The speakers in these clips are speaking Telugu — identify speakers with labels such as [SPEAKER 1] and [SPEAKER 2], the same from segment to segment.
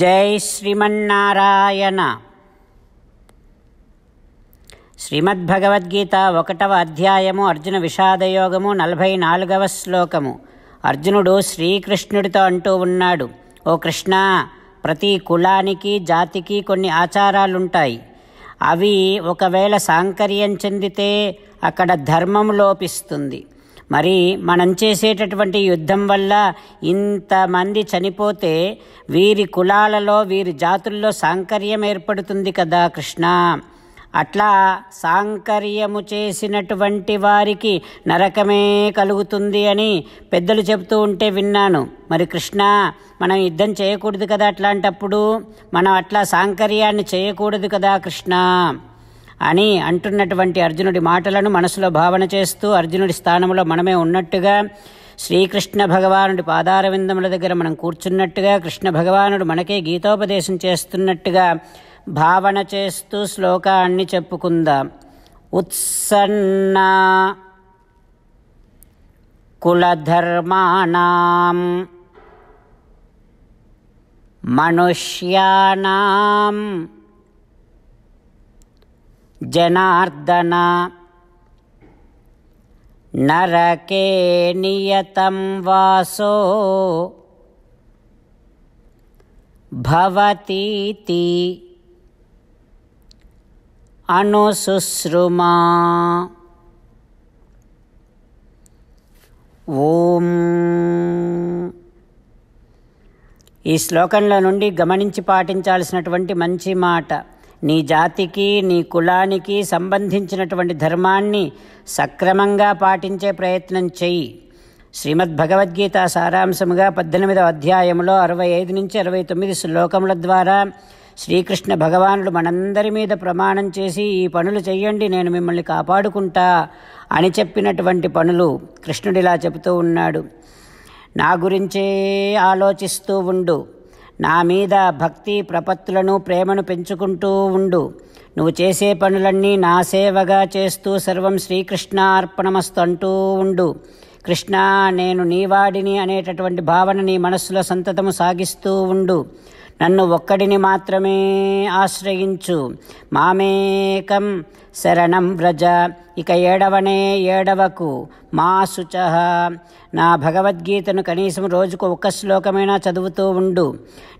[SPEAKER 1] జై శ్రీమన్నారాయణ శ్రీమద్భగవద్గీత ఒకటవ అధ్యాయము అర్జున విషాదయోగము నలభై నాలుగవ శ్లోకము అర్జునుడు శ్రీకృష్ణుడితో అంటూ ఉన్నాడు ఓ కృష్ణ ప్రతి కులానికి జాతికి కొన్ని ఆచారాలుంటాయి అవి ఒకవేళ సాంకర్యం చెందితే అక్కడ ధర్మం లోపిస్తుంది మరి మనం చేసేటటువంటి యుద్ధం వల్ల ఇంతమంది చనిపోతే వీరి కులాలలో వీరి జాతుల్లో సాంకర్యం ఏర్పడుతుంది కదా కృష్ణ అట్లా సాంకర్యము చేసినటువంటి వారికి నరకమే కలుగుతుంది అని పెద్దలు చెబుతూ ఉంటే విన్నాను మరి కృష్ణ మనం యుద్ధం చేయకూడదు కదా అట్లాంటప్పుడు మనం అట్లా సాంకర్యాన్ని చేయకూడదు కదా కృష్ణ అని అంటున్నటువంటి అర్జునుడి మాటలను మనసులో భావన చేస్తూ అర్జునుడి స్థానంలో మనమే ఉన్నట్టుగా శ్రీకృష్ణ భగవానుడి పాదారవిందముల దగ్గర మనం కూర్చున్నట్టుగా కృష్ణ భగవానుడు మనకే గీతోపదేశం చేస్తున్నట్టుగా భావన చేస్తూ శ్లోకాన్ని చెప్పుకుందాం ఉత్సన్న కులధర్మాణం మనుష్యానాం జనార్దన నరకే నియతం వాసో భవతీతి అనుశుశ్రుమా ఓం ఈ శ్లోకంలో నుండి గమనించి పాటించాల్సినటువంటి మంచి మాట నీ జాతికి నీ కులానికి సంబంధించినటువంటి ధర్మాన్ని సక్రమంగా పాటించే ప్రయత్నం చెయ్యి శ్రీమద్భగవద్గీత సారాంశముగా పద్దెనిమిదవ అధ్యాయంలో అరవై ఐదు నుంచి అరవై తొమ్మిది శ్లోకముల ద్వారా శ్రీకృష్ణ భగవానుడు మనందరి మీద ప్రమాణం చేసి ఈ పనులు చెయ్యండి నేను మిమ్మల్ని కాపాడుకుంటా అని చెప్పినటువంటి పనులు కృష్ణుడిలా చెబుతూ ఉన్నాడు నా గురించే ఆలోచిస్తూ ఉండు నా మీద భక్తి ప్రపత్తులను ప్రేమను పెంచుకుంటూ ఉండు నువ్వు చేసే పనులన్నీ నా సేవగా చేస్తూ సర్వం శ్రీకృష్ణ అర్పణమస్తు అంటూ ఉండు కృష్ణ నేను నీవాడిని అనేటటువంటి భావన నీ మనస్సులో సంతతము సాగిస్తూ ఉండు నన్ను ఒక్కడిని మాత్రమే ఆశ్రయించు మామేకం శరణం వ్రజ ఇక ఏడవనే ఏడవకు మా శుచ నా భగవద్గీతను కనీసం రోజుకు ఒక్క శ్లోకమైనా చదువుతూ ఉండు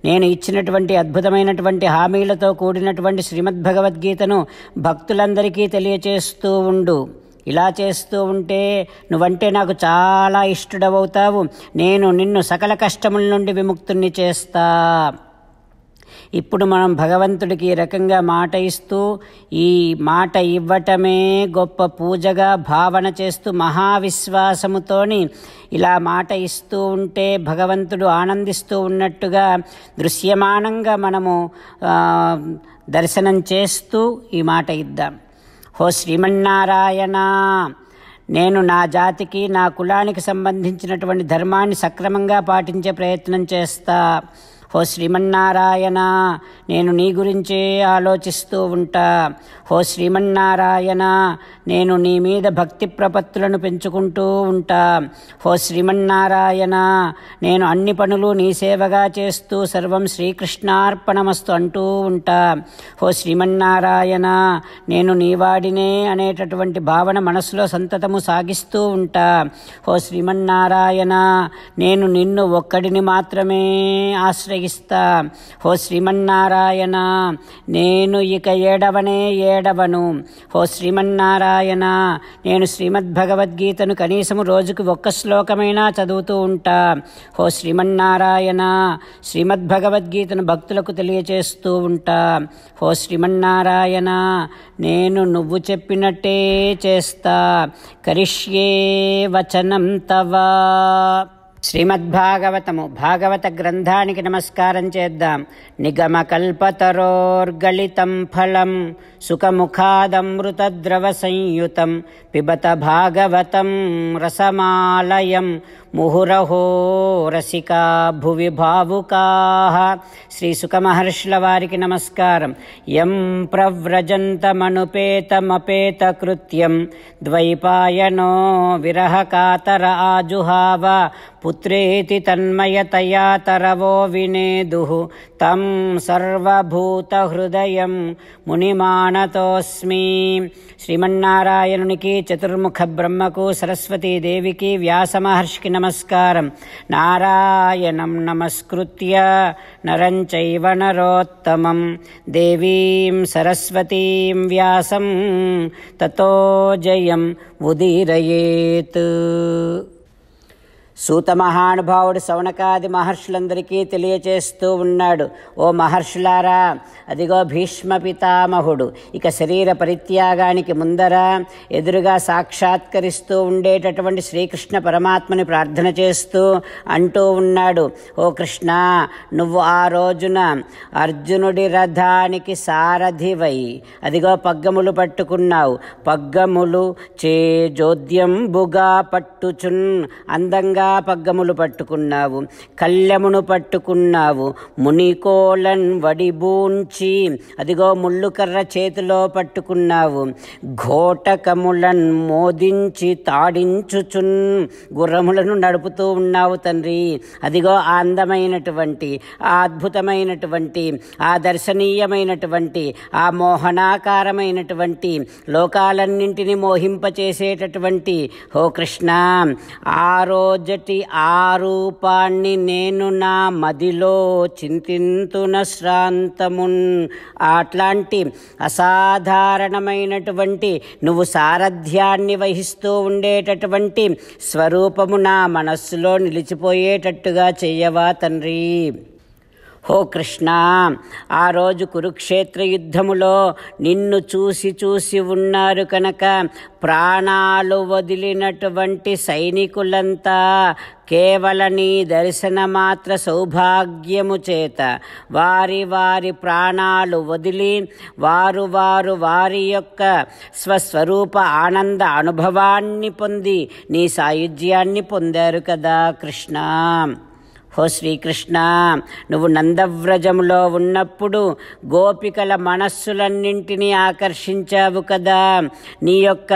[SPEAKER 1] నేను ఇచ్చినటువంటి అద్భుతమైనటువంటి హామీలతో కూడినటువంటి శ్రీమద్ భగవద్గీతను భక్తులందరికీ తెలియచేస్తూ ఉండు ఇలా చేస్తూ ఉంటే నువ్వంటే నాకు చాలా ఇష్టడవవుతావు నేను నిన్ను సకల కష్టముల నుండి విముక్తుణ్ణి చేస్తా ఇప్పుడు మనం భగవంతుడికి ఈ రకంగా మాట ఇస్తూ ఈ మాట ఇవ్వటమే గొప్ప పూజగా భావన చేస్తూ మహావిశ్వాసముతోని ఇలా మాట ఇస్తూ ఉంటే భగవంతుడు ఆనందిస్తూ ఉన్నట్టుగా దృశ్యమానంగా మనము దర్శనం చేస్తూ ఈ మాట ఇద్దాం హో శ్రీమన్నారాయణ నేను నా జాతికి నా కులానికి సంబంధించినటువంటి ధర్మాన్ని సక్రమంగా పాటించే ప్రయత్నం చేస్తా ఓ శ్రీమన్నారాయణ నేను నీ గురించే ఆలోచిస్తూ ఉంటా ఓ శ్రీమన్నారాయణ నేను నీ మీద భక్తి ప్రపత్తులను పెంచుకుంటూ ఉంటా ఓ శ్రీమన్నారాయణ నేను అన్ని పనులు నీ సేవగా చేస్తూ సర్వం శ్రీకృష్ణార్పణమస్తు అంటూ ఉంటా ఓ శ్రీమన్నారాయణ నేను నీవాడినే అనేటటువంటి భావన మనసులో సంతతము సాగిస్తూ ఉంటా ఓ శ్రీమన్నారాయణ నేను నిన్ను ఒక్కడిని మాత్రమే ఆశ్రయి కలిగిస్తా హో శ్రీమన్నారాయణ నేను ఇక ఏడవనే ఏడవను హో శ్రీమన్నారాయణ నేను శ్రీమద్భగవద్గీతను కనీసం రోజుకు ఒక్క శ్లోకమైనా చదువుతూ ఉంటా హో శ్రీమన్నారాయణ శ్రీమద్భగవద్గీతను భక్తులకు తెలియచేస్తూ ఉంటా హో శ్రీమన్నారాయణ నేను నువ్వు చెప్పినట్టే చేస్తా కరిష్యే వచనం తవా శ్రీమద్భాగవతము భాగవత గ్రంథానికి నమస్కారం చేద్దాం నిగమకల్పతరోర్గళితం ఫలం सुखमुखादमृतद्रवसंयुतं पिबत भागवतं रसमालयम् मुहुरहो रसिका भुवि भावुकाः श्रीसुखमहर्षिलवारिक नमस्कारं। यं प्रव्रजन्तमनुपेतमपेतकृत्यम् द्वैपायनो विरहकातर आजुहाव पुत्रेति तन्मयतया तरवो विनेदुः తం సర్వభూతహృదయం మునిమానతోస్మి శ్రీమన్నారాయణునికి చతుర్ముఖ బ్రహ్మకు సరస్వతీదేవికి వ్యాసమహర్షికి నమస్కారం నారాయణం నమస్కృత్య నరంచైవ నరోత్తమం దేవీం సరస్వతీం వ్యాసం తతో జయం ఉదీరయేత్ సూత మహానుభావుడు శవనకాది మహర్షులందరికీ తెలియచేస్తూ ఉన్నాడు ఓ మహర్షులారా అదిగో భీష్మ పితామహుడు ఇక శరీర పరిత్యాగానికి ముందర ఎదురుగా సాక్షాత్కరిస్తూ ఉండేటటువంటి శ్రీకృష్ణ పరమాత్మని ప్రార్థన చేస్తూ అంటూ ఉన్నాడు ఓ కృష్ణ నువ్వు ఆ రోజున అర్జునుడి రథానికి సారథివై అదిగో పగ్గములు పట్టుకున్నావు పగ్గములు చే జోద్యంబుగా పట్టుచున్ అందంగా పగ్గములు పట్టుకున్నావు కళ్ళెమును పట్టుకున్నావు మునికోలన్ వడిబూంచి అదిగో ముళ్ళుకర్ర చేతిలో పట్టుకున్నావు ఘోటకములన్ మోదించి తాడించుచున్ గుర్రములను నడుపుతూ ఉన్నావు తండ్రి అదిగో ఆ అందమైనటువంటి ఆ అద్భుతమైనటువంటి ఆ దర్శనీయమైనటువంటి ఆ మోహనాకారమైనటువంటి లోకాలన్నింటినీ మోహింపచేసేటటువంటి హో కృష్ణ ఆ రోజు మొదటి ఆ రూపాన్ని నేను నా మదిలో చింతింతున శ్రాంతమున్ అట్లాంటి అసాధారణమైనటువంటి నువ్వు సారథ్యాన్ని వహిస్తూ ఉండేటటువంటి స్వరూపము నా మనస్సులో నిలిచిపోయేటట్టుగా చెయ్యవా తండ్రి హో కృష్ణ ఆ రోజు కురుక్షేత్ర యుద్ధములో నిన్ను చూసి చూసి ఉన్నారు కనుక ప్రాణాలు వదిలినటువంటి సైనికులంతా కేవల నీ దర్శన మాత్ర సౌభాగ్యము చేత వారి వారి ప్రాణాలు వదిలి వారు వారు వారి యొక్క స్వస్వరూప ఆనంద అనుభవాన్ని పొంది నీ సాయుధ్యాన్ని పొందారు కదా కృష్ణ హో శ్రీకృష్ణ నువ్వు నందవ్రజములో ఉన్నప్పుడు గోపికల మనస్సులన్నింటినీ ఆకర్షించావు కదా నీ యొక్క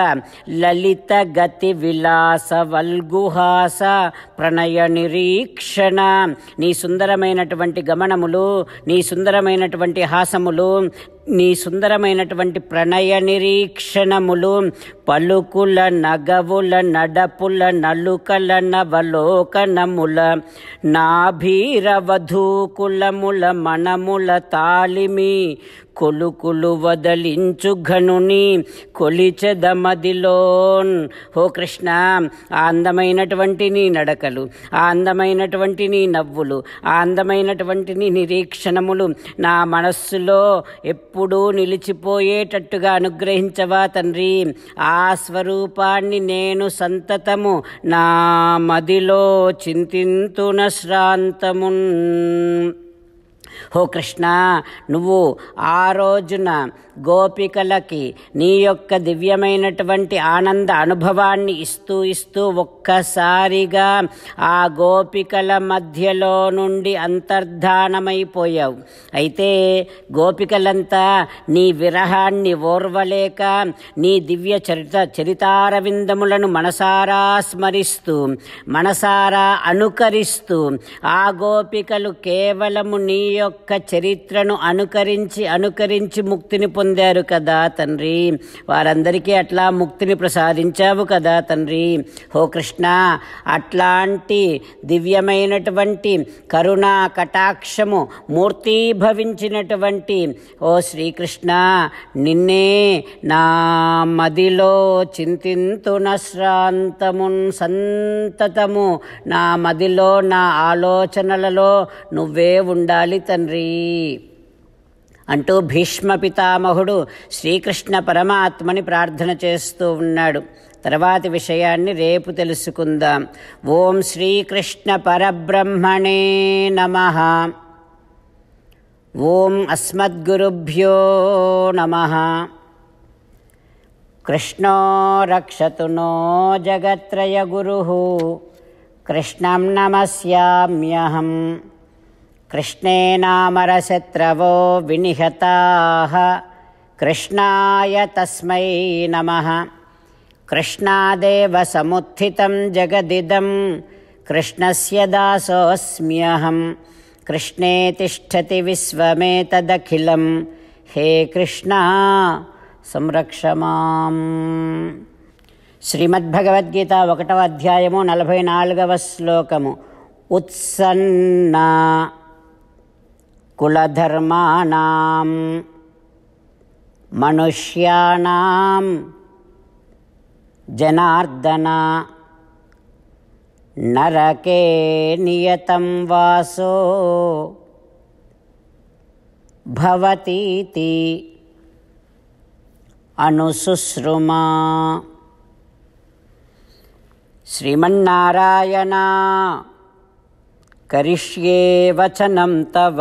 [SPEAKER 1] లలిత గతి విలాస వల్గుహాస ప్రణయ నిరీక్షణ నీ సుందరమైనటువంటి గమనములు నీ సుందరమైనటువంటి హాసములు నీ సుందరమైనటువంటి ప్రణయ నిరీక్షణములు పలుకుల నగవుల నడపుల నలుకల నవలోకనముల నాభీరవధూకులముల మనముల తాలిమి కొలుకులు వదలించు ఘనుని కొలిచెదమదిలోన్ హో కృష్ణ ఆ అందమైనటువంటి నీ నడకలు ఆ అందమైనటువంటి నీ నవ్వులు ఆ అందమైనటువంటి నీ నిరీక్షణములు నా మనస్సులో ఎప్పుడూ నిలిచిపోయేటట్టుగా అనుగ్రహించవా తండ్రి ఆ స్వరూపాన్ని నేను సంతతము నా మదిలో చింతింతున శ్రాంతమున్ ఓ కృష్ణ నువ్వు ఆ రోజున గోపికలకి నీ యొక్క దివ్యమైనటువంటి ఆనంద అనుభవాన్ని ఇస్తూ ఇస్తూ ఒక్కసారిగా ఆ గోపికల మధ్యలో నుండి అంతర్ధానమైపోయావు అయితే గోపికలంతా నీ విరహాన్ని ఓర్వలేక నీ దివ్య చరిత చరితారవిందములను మనసారా స్మరిస్తూ మనసారా అనుకరిస్తూ ఆ గోపికలు కేవలము నీ యొక్క చరిత్రను అనుకరించి అనుకరించి ముక్తిని పొందారు కదా తండ్రి వారందరికీ అట్లా ముక్తిని ప్రసాదించావు కదా తండ్రి హో కృష్ణ అట్లాంటి దివ్యమైనటువంటి కరుణా కటాక్షము మూర్తీభవించినటువంటి ఓ శ్రీకృష్ణ నిన్నే నా మదిలో చింతింతునశ్రాంతమున్ సంతతము నా మదిలో నా ఆలోచనలలో నువ్వే ఉండాలి తండ్రి అంటూ భీష్మ పితామహుడు శ్రీకృష్ణ పరమాత్మని ప్రార్థన చేస్తూ ఉన్నాడు తర్వాతి విషయాన్ని రేపు తెలుసుకుందాం ఓం శ్రీకృష్ణ పరబ్రహ్మణే నమ ఓం అస్మద్గురుభ్యో నమ కృష్ణో రక్షతు నో జగత్రయ గురు కృష్ణం నమస్యామ్యహం कृष्णेनामरशत्रवो विनिहताः कृष्णाय तस्मै नमः कृष्णादेव समुत्थितं जगदिदं कृष्णस्य दासोऽस्म्यहं कृष्णे तिष्ठति विश्वमेतदखिलं हे कृष्णा संरक्ष मां श्रीमद्भगवद्गीता वकटव अध्यायमु नलभैनाल्कश्लोकमुत्सन्ना कुलधर्माणां मनुष्याणां जनार्दन नरके नियतं वासो भवतीति अनुशुश्रुमा श्रीमन्नारायणा करिष्ये वचनं तव